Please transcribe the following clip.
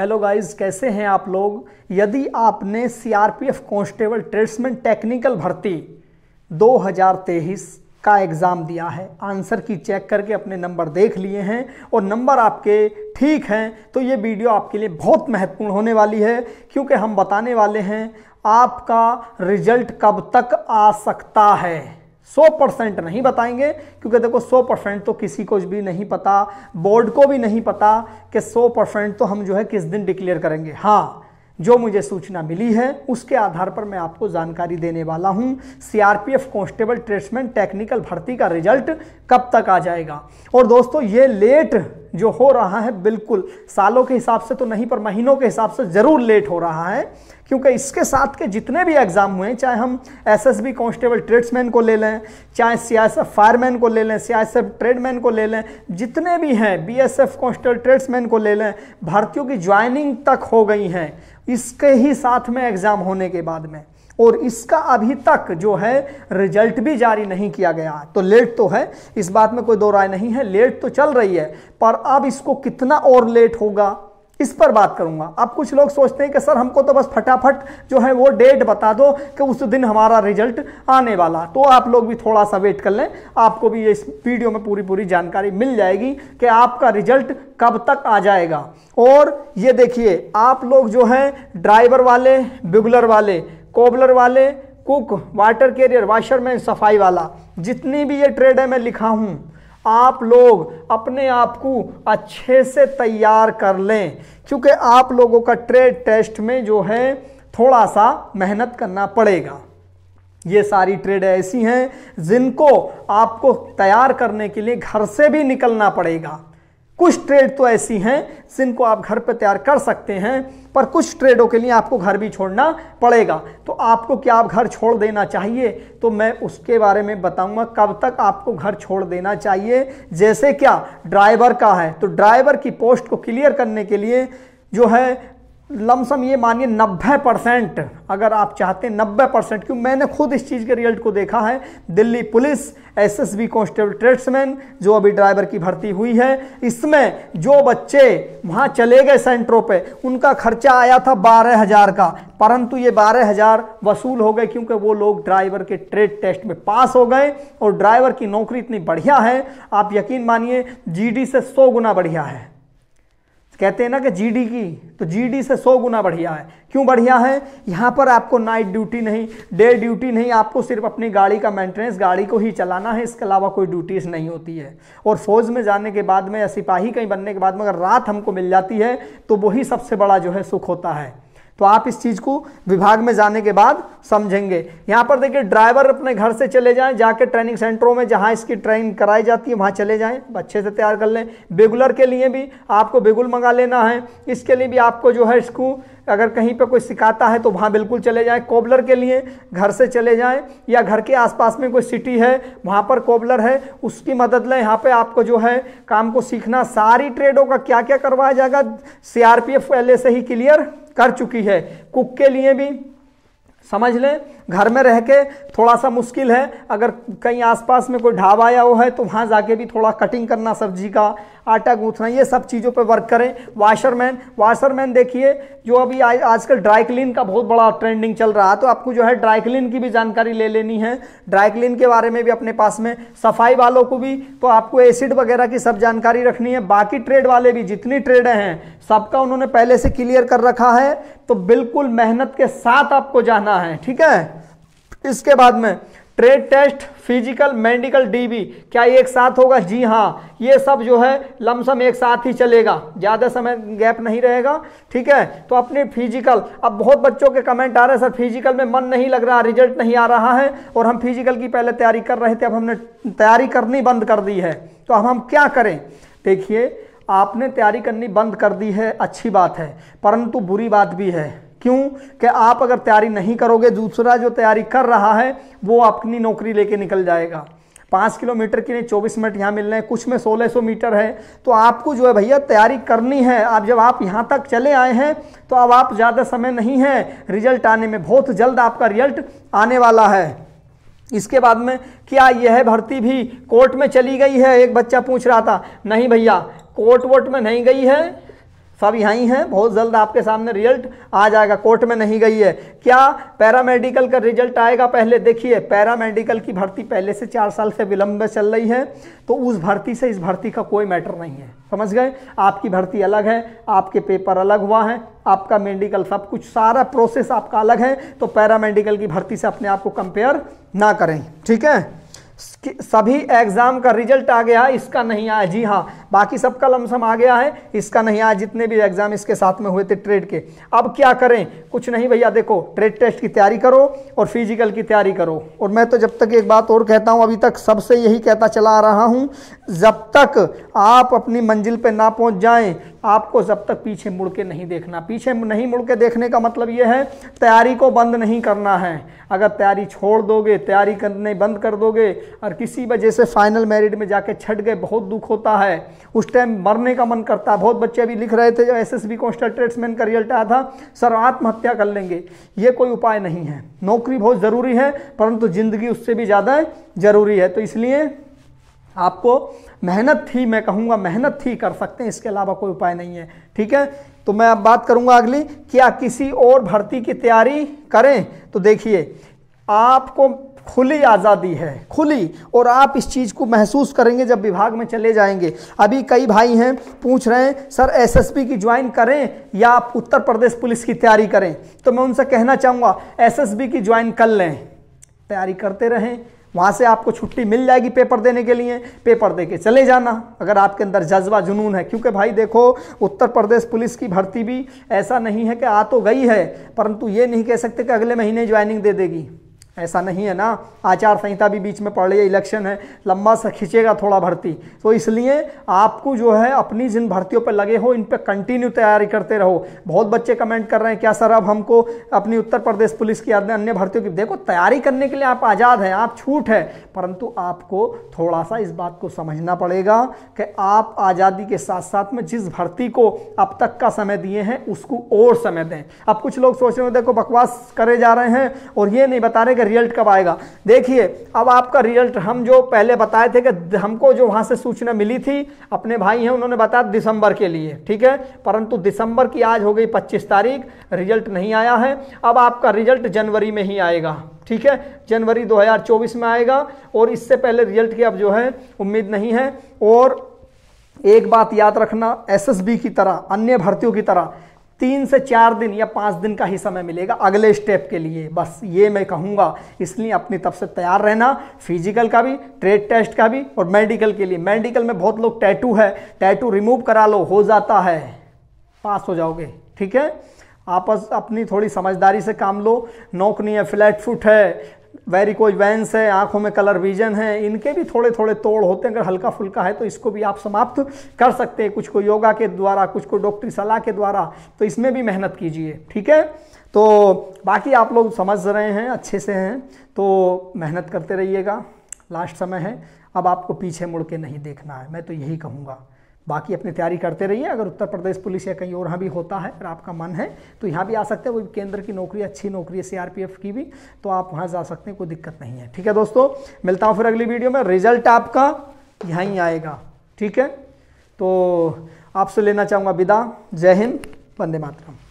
hello guys कैसे हैं आप लोग यदि आपने सीआरपीएफ कांस्टेबल ट्रेड्समैन टेक्निकल भर्ती 2023 का एग्ज़ाम दिया है आंसर की चेक करके अपने नंबर देख लिए हैं और नंबर आपके ठीक हैं तो ये वीडियो आपके लिए बहुत महत्वपूर्ण होने वाली है क्योंकि हम बताने वाले हैं आपका रिजल्ट कब तक आ सकता है सौ परसेंट नहीं बताएंगे क्योंकि देखो सौ परसेंट तो किसी को भी नहीं पता बोर्ड को भी नहीं पता कि सौ परसेंट तो हम जो है किस दिन डिक्लेयर करेंगे हाँ जो मुझे सूचना मिली है उसके आधार पर मैं आपको जानकारी देने वाला हूं सीआरपीएफ कांस्टेबल ट्रेसमेंट टेक्निकल भर्ती का रिजल्ट कब तक आ जाएगा और दोस्तों ये लेट जो हो रहा है बिल्कुल सालों के हिसाब से तो नहीं पर महीनों के हिसाब से ज़रूर लेट हो रहा है क्योंकि इसके साथ के जितने भी एग्ज़ाम हुए हैं चाहे हम एसएसबी कांस्टेबल ट्रेड्समैन को ले लें चाहे सीआईएसएफ फायरमैन को ले लें सीआईएसएफ ट्रेडमैन को ले लें जितने भी हैं बीएसएफ कांस्टेबल ट्रेड्समैन को ले लें भारतीयों की ज्वाइनिंग तक हो गई हैं इसके ही साथ में एग्ज़ाम होने के बाद में और इसका अभी तक जो है रिजल्ट भी जारी नहीं किया गया तो लेट तो है इस बात में कोई दो राय नहीं है लेट तो चल रही है पर अब इसको कितना और लेट होगा इस पर बात करूंगा अब कुछ लोग सोचते हैं कि सर हमको तो बस फटाफट जो है वो डेट बता दो कि उस दिन हमारा रिजल्ट आने वाला तो आप लोग भी थोड़ा सा वेट कर लें आपको भी इस वीडियो में पूरी पूरी जानकारी मिल जाएगी कि आपका रिजल्ट कब तक आ जाएगा और ये देखिए आप लोग जो हैं ड्राइवर वाले बिगुलर वाले कोबलर वाले कुक वाटर कैरियर वाशरमैन सफाई वाला जितनी भी ये ट्रेड है मैं लिखा हूँ आप लोग अपने आप को अच्छे से तैयार कर लें क्योंकि आप लोगों का ट्रेड टेस्ट में जो है थोड़ा सा मेहनत करना पड़ेगा ये सारी ट्रेड ऐसी हैं जिनको आपको तैयार करने के लिए घर से भी निकलना पड़ेगा कुछ ट्रेड तो ऐसी हैं जिनको आप घर पर तैयार कर सकते हैं पर कुछ ट्रेडों के लिए आपको घर भी छोड़ना पड़ेगा तो आपको क्या आप घर छोड़ देना चाहिए तो मैं उसके बारे में बताऊंगा कब तक आपको घर छोड़ देना चाहिए जैसे क्या ड्राइवर का है तो ड्राइवर की पोस्ट को क्लियर करने के लिए जो है लमसम ये मानिए 90 परसेंट अगर आप चाहते हैं 90 परसेंट क्यों मैंने खुद इस चीज़ के रिजल्ट को देखा है Delhi police SSB constable tradesman जो अभी ड्राइवर की भर्ती हुई है इसमें जो बच्चे वहाँ चले गए सेंटरों पे उनका खर्चा आया था बारह हज़ार का परंतु ये बारह हज़ार वसूल हो गए क्योंकि वो लोग ड्राइवर के ट्रेड टेस्ट में पास हो गए और ड्राइवर की नौकरी इतनी बढ़िया है आप यकीन मानिए जी से सौ गुना बढ़िया है कहते हैं ना कि जीडी की तो जीडी से सौ गुना बढ़िया है क्यों बढ़िया है यहाँ पर आपको नाइट ड्यूटी नहीं डे ड्यूटी नहीं आपको सिर्फ अपनी गाड़ी का मेंटेनेंस गाड़ी को ही चलाना है इसके अलावा कोई ड्यूटीज नहीं होती है और फौज में जाने के बाद में या सिपाही कहीं बनने के बाद में अगर रात हमको मिल जाती है तो वही सबसे बड़ा जो है सुख होता है तो आप इस चीज़ को विभाग में जाने के बाद समझेंगे यहाँ पर देखिए ड्राइवर अपने घर से चले जाएं जाके ट्रेनिंग सेंटरों में जहाँ इसकी ट्रेनिंग कराई जाती है वहाँ चले जाएं अच्छे से तैयार कर लें बेगुलर के लिए भी आपको बेगुल मंगा लेना है इसके लिए भी आपको जो है इसको अगर कहीं पर कोई सिखाता है तो वहाँ बिल्कुल चले जाएँ कोबलर के लिए घर से चले जाएँ या घर के आसपास में कोई सिटी है वहाँ पर कोबलर है उसकी मदद लें यहाँ पे आपको जो है काम को सीखना सारी ट्रेडों का क्या क्या करवाया जाएगा सीआरपीएफ पहले से ही क्लियर कर चुकी है कुक के लिए भी समझ लें घर में रह के थोड़ा सा मुश्किल है अगर कहीं आसपास में कोई ढाबा या वो है तो वहाँ जाके भी थोड़ा कटिंग करना सब्जी का आटा गूंथना ये सब चीज़ों पे वर्क करें वाशरमैन वाशरमैन देखिए जो अभी आजकल ड्राई क्लीन का बहुत बड़ा ट्रेंडिंग चल रहा है तो आपको जो है ड्राई क्लीन की भी जानकारी ले लेनी है ड्राई क्लीन के बारे में भी अपने पास में सफाई वालों को भी तो आपको एसिड वगैरह की सब जानकारी रखनी है बाकी ट्रेड वाले भी जितनी ट्रेड हैं सबका उन्होंने पहले से क्लियर कर रखा है तो बिल्कुल मेहनत के साथ आपको जाना है ठीक है इसके बाद में trade test physical medical DV क्या एक साथ होगा जी हाँ ये सब जो है लमसम एक साथ ही चलेगा ज़्यादा समय गैप नहीं रहेगा ठीक है तो अपने फिजिकल अब बहुत बच्चों के कमेंट आ रहे हैं सर फिजिकल में मन नहीं लग रहा रिजल्ट नहीं आ रहा है और हम फिजिकल की पहले तैयारी कर रहे थे अब हमने तैयारी करनी बंद कर दी है तो अब हम क्या करें देखिए आपने तैयारी करनी बंद कर दी है अच्छी बात है परंतु बुरी बात भी है क्यों कि आप अगर तैयारी नहीं करोगे दूसरा जो तैयारी कर रहा है वो अपनी नौकरी लेके निकल जाएगा पाँच किलोमीटर के लिए चौबीस मिनट यहाँ मिल रहे हैं कुछ में सोलह सौ मीटर है तो आपको जो है भैया तैयारी करनी है आप जब आप यहाँ तक चले आए हैं तो अब आप ज़्यादा समय नहीं है रिजल्ट आने में बहुत जल्द आपका रिजल्ट आने वाला है इसके बाद में क्या यह भर्ती भी कोर्ट में चली गई है एक बच्चा पूछ रहा था नहीं भैया कोर्ट वोट में नहीं गई है सब यहाँ ही हैं बहुत जल्द आपके सामने रिजल्ट आ जाएगा कोर्ट में नहीं गई है क्या पैरामेडिकल का रिजल्ट आएगा पहले देखिए पैरामेडिकल की भर्ती पहले से चार साल से विलंब चल रही है तो उस भर्ती से इस भर्ती का कोई मैटर नहीं है समझ गए आपकी भर्ती अलग है आपके पेपर अलग हुआ है आपका मेडिकल सब कुछ सारा प्रोसेस आपका अलग है तो पैरामेडिकल की भर्ती से अपने आप को कंपेयर ना करें ठीक है सभी एग्ज़ाम का रिजल्ट आ गया है इसका नहीं आया जी हाँ बाकी सबका लमसम आ गया है इसका नहीं आया जितने भी एग्ज़ाम इसके साथ में हुए थे ट्रेड के अब क्या करें कुछ नहीं भैया देखो ट्रेड टेस्ट की तैयारी करो और फिजिकल की तैयारी करो और मैं तो जब तक एक बात और कहता हूँ अभी तक सबसे यही कहता चला आ रहा हूँ जब तक आप अपनी मंजिल पर ना पहुँच जाएँ आपको जब तक पीछे मुड़ के नहीं देखना पीछे नहीं मुड़ के देखने का मतलब ये है तैयारी को बंद नहीं करना है अगर तैयारी छोड़ दोगे तैयारी करने बंद कर दोगे और किसी वजह से फाइनल मैरिड में जाके छट गए बहुत दुख होता है उस टाइम मरने का मन करता है बहुत बच्चे अभी लिख रहे थे जब एस एस बी कॉन्स्टेट्रेट्समैन का रिजल्ट आया था सर आत्महत्या कर लेंगे ये कोई उपाय नहीं है नौकरी बहुत ज़रूरी है परंतु ज़िंदगी उससे भी ज़्यादा ज़रूरी है तो इसलिए आपको मेहनत थी मैं कहूँगा मेहनत थी कर सकते हैं इसके अलावा कोई उपाय नहीं है ठीक है तो मैं अब बात करूँगा अगली क्या किसी और भर्ती की तैयारी करें तो देखिए आपको खुली आज़ादी है खुली और आप इस चीज़ को महसूस करेंगे जब विभाग में चले जाएंगे अभी कई भाई हैं पूछ रहे हैं सर एसएसबी की ज्वाइन करें या आप उत्तर प्रदेश पुलिस की तैयारी करें तो मैं उनसे कहना चाहूँगा एसएसबी की ज्वाइन कर लें तैयारी करते रहें वहाँ से आपको छुट्टी मिल जाएगी पेपर देने के लिए पेपर दे के चले जाना अगर आपके अंदर जज्बा जुनून है क्योंकि भाई देखो उत्तर प्रदेश पुलिस की भर्ती भी ऐसा नहीं है कि आ तो गई है परंतु ये नहीं कह सकते कि अगले महीने ज्वाइनिंग दे देगी ऐसा नहीं है ना आचार संहिता भी बीच में पड़ रही है इलेक्शन है लंबा सा खींचेगा थोड़ा भर्ती तो इसलिए आपको जो है अपनी जिन भर्तियों पर लगे हो इन पर कंटिन्यू तैयारी करते रहो बहुत बच्चे कमेंट कर रहे हैं क्या सर अब हमको अपनी उत्तर प्रदेश पुलिस की याद अन्य भर्तियों की देखो तैयारी करने के लिए आप आज़ाद हैं आप छूट है परंतु आपको थोड़ा सा इस बात को समझना पड़ेगा कि आप आज़ादी के साथ साथ में जिस भर्ती को अब तक का समय दिए हैं उसको और समय दें अब कुछ लोग सोच रहे हो देखो बकवास करे जा रहे हैं और ये नहीं बता रहे कि रिजल्ट कब आएगा देखिए अब आपका रिजल्ट हम जो पहले बताए थे कि हमको जो वहाँ से सूचना मिली थी अपने भाई हैं उन्होंने बताया दिसंबर के लिए ठीक है परंतु दिसंबर की आज हो गई पच्चीस तारीख रिजल्ट नहीं आया है अब आपका रिजल्ट जनवरी में ही आएगा ठीक है जनवरी 2024 में आएगा और इससे पहले रिजल्ट की अब जो है उम्मीद नहीं है और एक बात याद रखना एसएसबी की तरह अन्य भर्तियों की तरह तीन से चार दिन या पाँच दिन का ही समय मिलेगा अगले स्टेप के लिए बस ये मैं कहूँगा इसलिए अपनी तरफ से तैयार रहना फिजिकल का भी ट्रेड टेस्ट का भी और मेडिकल के लिए मेडिकल में बहुत लोग टैटू है टैटू रिमूव करा लो हो जाता है पास हो जाओगे ठीक है आपस अपनी थोड़ी समझदारी से काम लो नौकनी है फ्लैट फुट है वेरिकोजवेंस है आंखों में कलर विजन है इनके भी थोड़े थोड़े तोड़ होते हैं अगर हल्का फुल्का है तो इसको भी आप समाप्त कर सकते हैं कुछ को योगा के द्वारा कुछ को डॉक्टरी सलाह के द्वारा तो इसमें भी मेहनत कीजिए ठीक है तो बाकी आप लोग समझ रहे हैं अच्छे से हैं तो मेहनत करते रहिएगा लास्ट समय है अब आपको पीछे मुड़ के नहीं देखना है मैं तो यही कहूँगा बाकी अपनी तैयारी करते रहिए अगर उत्तर प्रदेश पुलिस या कहीं और यहाँ भी होता है अगर आपका मन है तो यहाँ भी आ सकते हैं वो केंद्र की नौकरी अच्छी नौकरी है सीआरपीएफ की भी तो आप वहाँ जा सकते हैं कोई दिक्कत नहीं है ठीक है दोस्तों मिलता हूँ फिर अगली वीडियो में रिजल्ट आपका यहीं आएगा ठीक है तो आपसे लेना चाहूँगा विदा जय हिंद वंदे मातरम